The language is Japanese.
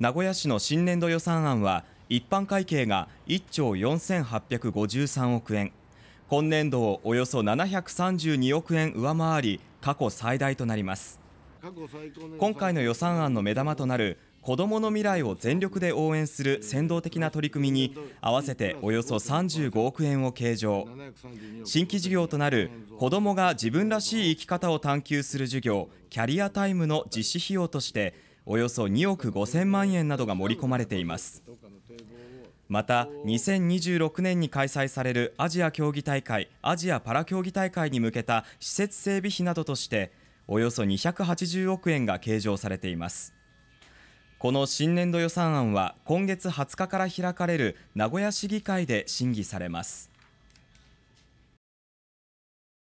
名古屋市の新年度予算案は一般会計が1兆4853億円今年度をおよそ732億円上回り過去最大となります今回の予算案の目玉となる子どもの未来を全力で応援する先導的な取り組みに合わせておよそ35億円を計上新規事業となる子どもが自分らしい生き方を探求する授業キャリアタイムの実施費用としておよそ2億5000万円などが盛り込まれていますまた2026年に開催されるアジア競技大会アジアパラ競技大会に向けた施設整備費などとしておよそ280億円が計上されていますこの新年度予算案は今月20日から開かれる名古屋市議会で審議されます